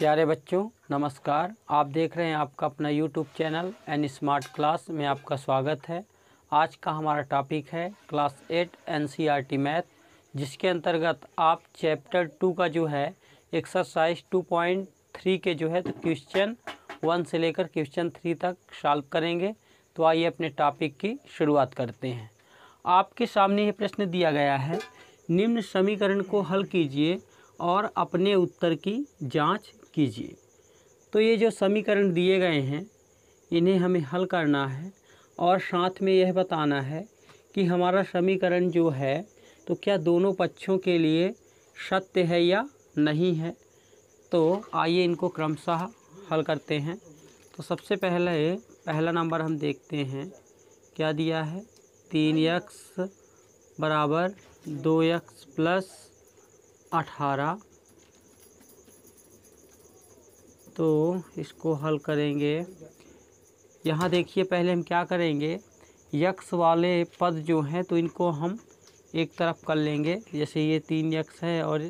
प्यारे बच्चों नमस्कार आप देख रहे हैं आपका अपना YouTube channel N smart class में आपका स्वागत है आज का हमारा टॉपिक है क्लास एट एन मैथ जिसके अंतर्गत आप चैप्टर टू का जो है एक्सरसाइज टू पॉइंट थ्री के जो है तो क्वेश्चन वन से लेकर क्वेश्चन थ्री तक सॉल्व करेंगे तो आइए अपने टॉपिक की शुरुआत करते हैं आपके सामने ये प्रश्न दिया गया है निम्न समीकरण को हल कीजिए और अपने उत्तर की जांच कीजिए तो ये जो समीकरण दिए गए हैं इन्हें हमें हल करना है और साथ में यह बताना है कि हमारा समीकरण जो है तो क्या दोनों पक्षों के लिए सत्य है या नहीं है तो आइए इनको क्रमशः हल करते हैं तो सबसे पहले पहला नंबर हम देखते हैं क्या दिया है तीन यक्स बराबर दो यक्स प्लस अठारह तो इसको हल करेंगे यहाँ देखिए पहले हम क्या करेंगे यक्स वाले पद जो हैं तो इनको हम एक तरफ कर लेंगे जैसे ये तीन यक्स है और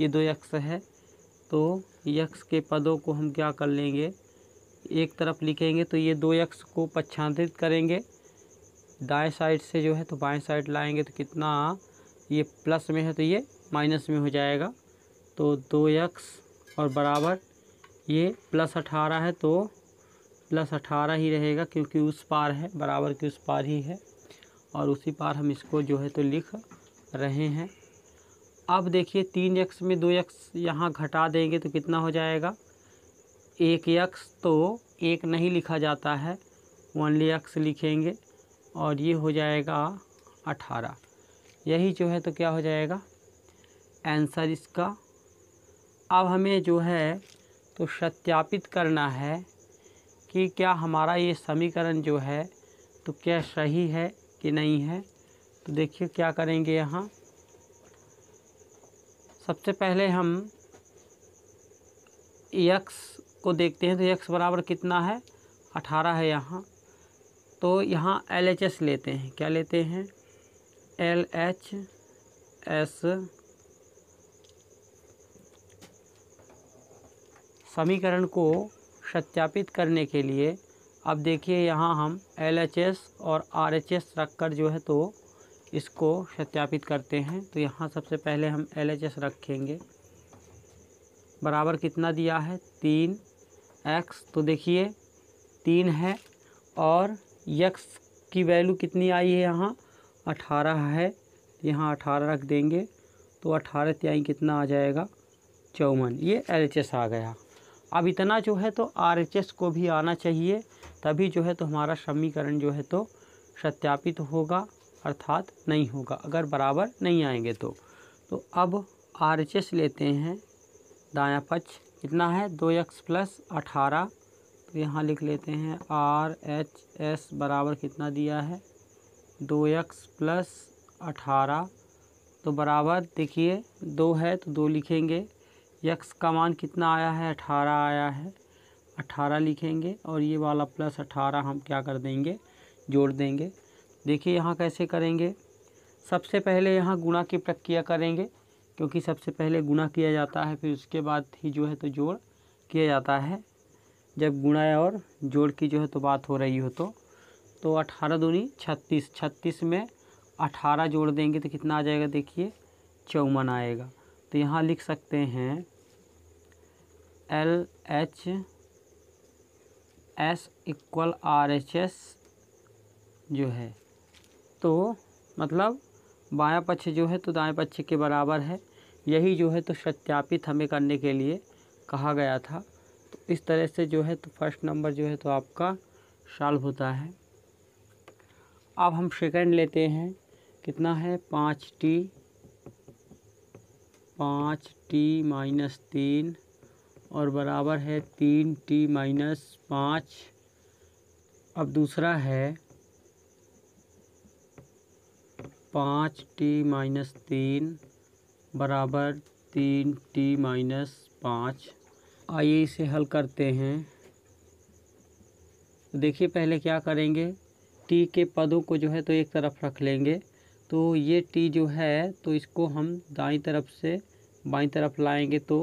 ये दो यक्स है तो यक्स के पदों को हम क्या कर लेंगे एक तरफ लिखेंगे तो ये दो यक्स को पक्षांतरित करेंगे दाएं साइड से जो है तो बाएं साइड लाएंगे तो कितना ये प्लस में है तो ये माइनस में हो जाएगा तो दो यक्स और बराबर ये प्लस अठारह है तो प्लस अठारह ही रहेगा क्योंकि उस पार है बराबर के उस पार ही है और उसी पार हम इसको जो है तो लिख रहे हैं अब देखिए तीन यक्स में दो यक्स यहाँ घटा देंगे तो कितना हो जाएगा एक यक्स तो एक नहीं लिखा जाता है ओनली यक्स लिखेंगे और ये हो जाएगा अठारह यही जो है तो क्या हो जाएगा आंसर इसका अब हमें जो है तो सत्यापित करना है कि क्या हमारा ये समीकरण जो है तो क्या सही है कि नहीं है तो देखिए क्या करेंगे यहाँ सबसे पहले हम यक्स को देखते हैं तो यक्स बराबर कितना है अठारह है यहाँ तो यहाँ एल एच एस लेते हैं क्या लेते हैं एल एच एस समीकरण को सत्यापित करने के लिए अब देखिए यहाँ हम एल और आर एच रखकर जो है तो इसको सत्यापित करते हैं तो यहाँ सबसे पहले हम एल रखेंगे बराबर कितना दिया है तीन एक्स तो देखिए तीन है और यक्स की वैल्यू कितनी आई है यहाँ अठारह है यहाँ अठारह रख देंगे तो अठारह त्याई कितना आ जाएगा चौवन ये एल आ गया अब इतना जो है तो आर को भी आना चाहिए तभी जो है तो हमारा समीकरण जो है तो सत्यापित तो होगा अर्थात नहीं होगा अगर बराबर नहीं आएंगे तो तो अब आर लेते हैं दाया पक्ष कितना है दो एक्स प्लस अठारह तो यहाँ लिख लेते हैं आर एच एस बराबर कितना दिया है दो एक्स प्लस अठारह तो बराबर देखिए दो है तो दो लिखेंगे यक्स का मान कितना आया है अठारह आया है अठारह लिखेंगे और ये वाला प्लस अठारह हम क्या कर देंगे जोड़ देंगे देखिए यहाँ कैसे करेंगे सबसे पहले यहाँ गुणा की प्रक्रिया करेंगे क्योंकि सबसे पहले गुणा किया जाता है फिर उसके बाद ही जो है तो जोड़ किया जाता है जब गुणा और जोड़ की जो है तो बात हो रही हो तो तो अठारह दूनी छत्तीस छत्तीस में अठारह जोड़ देंगे तो कितना आ जाएगा देखिए चौवन आएगा तो यहाँ लिख सकते हैं L H S equal R H S जो है तो मतलब बाया पक्ष जो है तो दाएं पक्ष के बराबर है यही जो है तो सत्यापित हमें करने के लिए कहा गया था तो इस तरह से जो है तो फर्स्ट नंबर जो है तो आपका शाल्व होता है अब हम सेकंड लेते हैं कितना है पाँच टी पाँच टी माइनस तीन और बराबर है तीन टी माइनस पाँच अब दूसरा है पाँच टी माइनस तीन बराबर तीन टी माइनस पाँच आइए इसे हल करते हैं देखिए पहले क्या करेंगे टी के पदों को जो है तो एक तरफ रख लेंगे तो ये टी जो है तो इसको हम दाई तरफ से बाई तरफ लाएंगे तो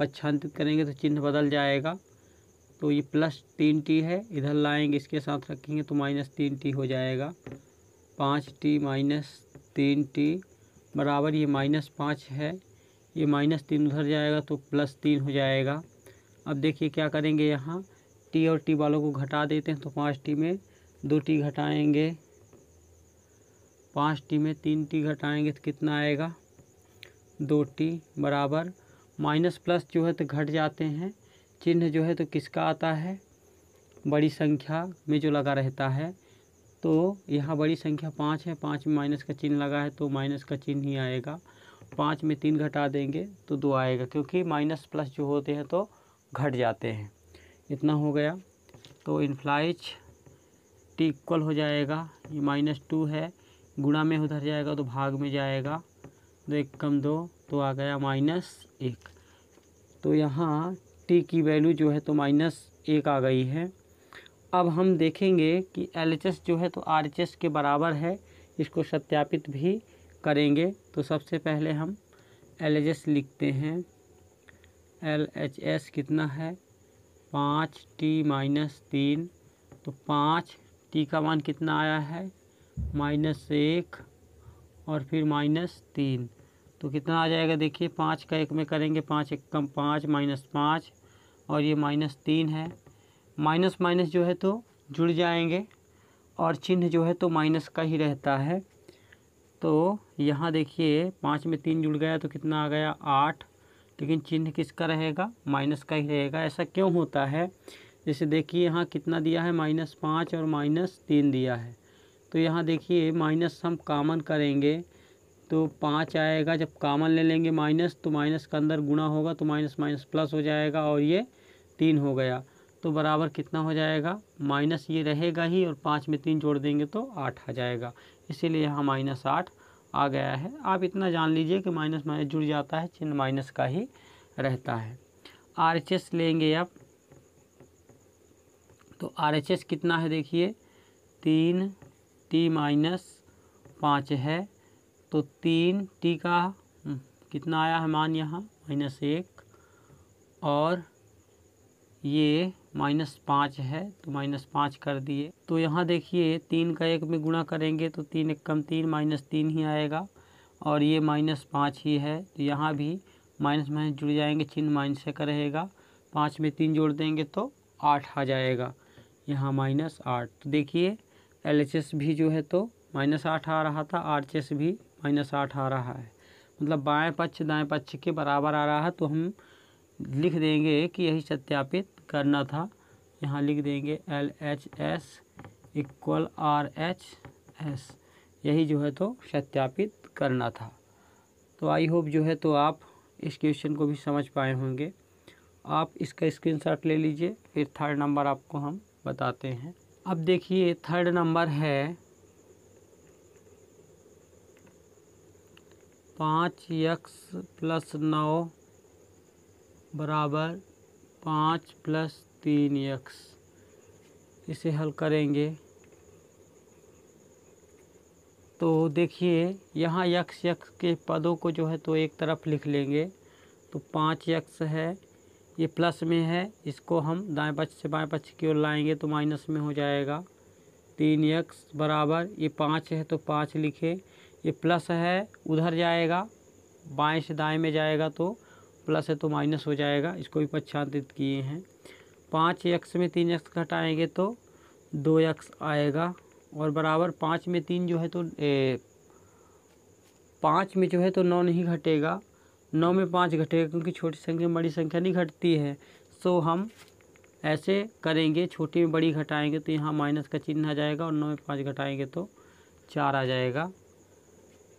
पच्छांतित करेंगे तो चिन्ह बदल जाएगा तो ये प्लस तीन टी है इधर लाएंगे इसके साथ रखेंगे तो माइनस तीन टी हो जाएगा पाँच टी माइनस तीन टी बराबर ये माइनस पाँच है ये माइनस तीन उधर जाएगा तो प्लस तीन हो जाएगा अब देखिए क्या करेंगे यहाँ टी और टी वालों को घटा देते हैं तो पाँच टी में दो टी घटाएँगे पाँच टी में तीन टी घटाएँगे तो कितना आएगा दो टी बराबर माइनस प्लस जो है तो घट जाते हैं चिन्ह जो है तो किसका आता है बड़ी संख्या में जो लगा रहता है तो यहाँ बड़ी संख्या पाँच है पाँच में माइनस का चिन्ह लगा है तो माइनस का चिन्ह ही आएगा पाँच में तीन घटा देंगे तो दो आएगा क्योंकि माइनस प्लस जो होते हैं तो घट जाते हैं इतना हो गया तो इनफ्लाइज टी इक्वल हो जाएगा ये माइनस टू है गुणा में उधर जाएगा तो भाग में जाएगा दो तो एक कम दो तो आ गया माइनस एक तो यहाँ टी की वैल्यू जो है तो माइनस एक आ गई है अब हम देखेंगे कि एल जो है तो आर के बराबर है इसको सत्यापित भी करेंगे तो सबसे पहले हम एल लिखते हैं एल एच एस कितना है पाँच टी माइनस तीन तो पाँच टी का मान कितना आया है माइनस एक और फिर माइनस तीन तो कितना आ जाएगा देखिए पाँच का एक में करेंगे पाँच एक कम पाँच माइनस पाँच और ये माइनस तीन है माइनस माइनस जो है तो जुड़ जाएंगे और चिन्ह जो है तो माइनस का ही रहता है तो यहाँ देखिए पाँच में तीन जुड़ गया तो कितना आ गया आठ लेकिन चिन्ह किसका रहेगा माइनस का ही रहेगा ऐसा क्यों होता है जैसे देखिए यहाँ कितना दिया है माइनस पाँच और माइनस तीन दिया है तो यहाँ देखिए माइनस हम कामन करेंगे तो पाँच आएगा जब कामन ले लेंगे माइनस तो माइनस का अंदर गुणा होगा तो माइनस माइनस प्लस हो जाएगा और ये तीन हो गया तो बराबर कितना हो जाएगा माइनस ये रहेगा ही और पाँच में तीन जोड़ देंगे तो आठ आ जाएगा इसीलिए यहाँ माइनस आठ आ गया है आप इतना जान लीजिए कि माइनस माइनस जुड़ जाता है चिन्ह माइनस का ही रहता है आर लेंगे आप तो आर कितना है देखिए तीन टी माइनस पाँच है तो तीन टी का हम्म, कितना आया है मान यहाँ माइनस एक और ये माइनस पाँच है तो माइनस पाँच कर दिए तो यहाँ देखिए तीन का एक में गुणा करेंगे तो तीन एक कम तीन माइनस तीन ही आएगा और ये माइनस पाँच ही है तो यहाँ भी माइनस माइनस जुड़ जाएंगे चिन्ह माइनस का रहेगा पाँच में तीन जोड़ देंगे तो आठ आ जाएगा यहाँ माइनस आठ तो देखिए एल भी जो है तो माइनस आठ आ रहा था आर भी माइनस आठ आ रहा है मतलब बाएं पक्ष दाएं पक्ष के बराबर आ रहा है तो हम लिख देंगे कि यही सत्यापित करना था यहाँ लिख देंगे L H S equal R H S यही जो है तो सत्यापित करना था तो आई होप जो है तो आप इस क्वेश्चन को भी समझ पाए होंगे आप इसका स्क्रीनशॉट ले लीजिए फिर थर्ड नंबर आपको हम बताते हैं अब देखिए थर्ड नंबर है पाँच यक्स प्लस नौ बराबर पाँच प्लस तीन यक्स इसे हल करेंगे तो देखिए यहाँ यक्स यक्स के पदों को जो है तो एक तरफ लिख लेंगे तो पाँच यक्स है ये प्लस में है इसको हम दाएं पक्ष से बाएं पक्ष की ओर लाएंगे तो माइनस में हो जाएगा तीन यक्स बराबर ये पाँच है तो पाँच लिखे ये प्लस है उधर जाएगा बाएं से दाएं में जाएगा तो प्लस है तो माइनस हो जाएगा इसको भी पक्षांतित किए हैं पाँच एक्स में तीन एक्स घटाएँगे तो दो एक्स आएगा और बराबर पाँच में तीन जो है तो पाँच में जो है तो नौ नहीं घटेगा नौ में पाँच घटेगा क्योंकि छोटी संख्या में बड़ी संख्या नहीं घटती है सो हम ऐसे करेंगे छोटी में बड़ी घटाएंगे तो यहाँ माइनस का चिन्ह आ जाएगा और नौ में पाँच घटाएंगे तो चार आ जाएगा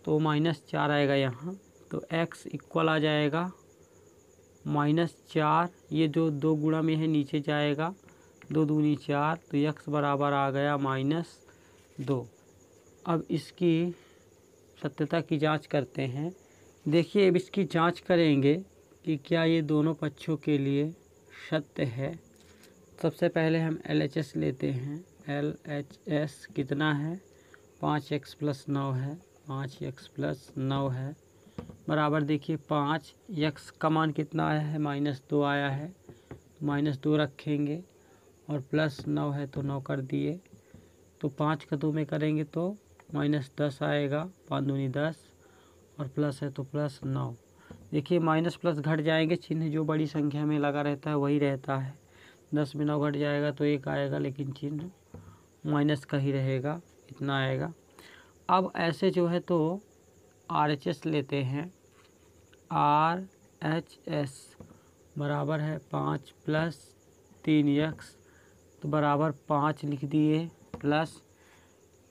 तो माइनस चार आएगा यहाँ तो एक्स इक्वल आ जाएगा माइनस चार ये जो दो गुणा में है नीचे जाएगा दो दूनी चार तो x बराबर आ गया माइनस दो अब इसकी सत्यता की जांच करते हैं देखिए अब इसकी जांच करेंगे कि क्या ये दोनों पक्षों के लिए सत्य है सबसे पहले हम एल एच एस लेते हैं एल एच एस कितना है पाँच एक्स प्लस नौ है पाँच एक्स प्लस नौ है बराबर देखिए पाँच एक्स का मान कितना आया है माइनस दो आया है माइनस दो रखेंगे और प्लस नौ है तो नौ कर दिए तो पाँच का दो में करेंगे तो माइनस दस आएगा पाँच दूनी दस और प्लस है तो प्लस नौ देखिए माइनस प्लस घट जाएंगे चिन्ह जो बड़ी संख्या में लगा रहता है वही रहता है दस में नौ घट जाएगा तो एक आएगा लेकिन चिन्ह माइनस का ही रहेगा इतना आएगा अब ऐसे जो है तो आर एच एस लेते हैं आर एच एस बराबर है पाँच प्लस तीन यक्स तो बराबर पाँच लिख दिए प्लस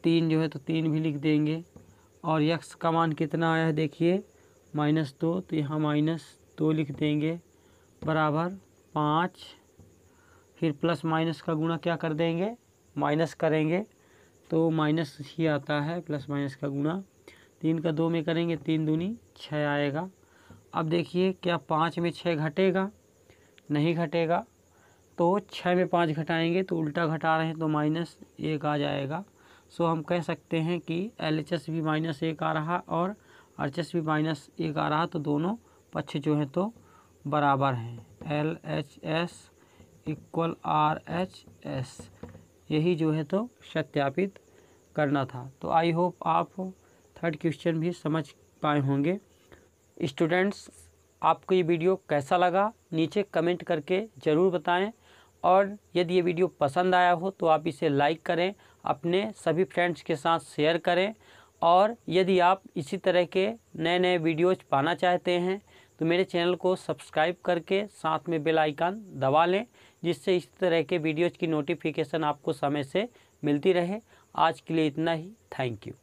तीन जो है तो तीन भी लिख देंगे और यक्स का मान कितना आया है देखिए माइनस दो तो यहाँ माइनस दो लिख देंगे बराबर पाँच फिर प्लस माइनस का गुणा क्या कर देंगे माइनस करेंगे तो माइनस ही आता है प्लस माइनस का गुना तीन का दो में करेंगे तीन दूनी छः आएगा अब देखिए क्या पाँच में छः घटेगा नहीं घटेगा तो छः में पाँच घटाएंगे तो उल्टा घटा रहे हैं तो माइनस एक आ जाएगा सो हम कह सकते हैं कि एल एच एस भी माइनस एक आ रहा और आर एस भी माइनस एक आ रहा तो दोनों पक्ष जो हैं तो बराबर हैं L H S equal R H S यही जो है तो सत्यापित करना था तो आई होप आप थर्ड क्वेश्चन भी समझ पाए होंगे स्टूडेंट्स आपको ये वीडियो कैसा लगा नीचे कमेंट करके ज़रूर बताएं और यदि ये वीडियो पसंद आया हो तो आप इसे लाइक करें अपने सभी फ्रेंड्स के साथ शेयर करें और यदि आप इसी तरह के नए नए वीडियोज पाना चाहते हैं तो मेरे चैनल को सब्सक्राइब करके साथ में बेल आइकन दबा लें जिससे इस तरह के वीडियोज़ की नोटिफिकेशन आपको समय से मिलती रहे आज के लिए इतना ही थैंक यू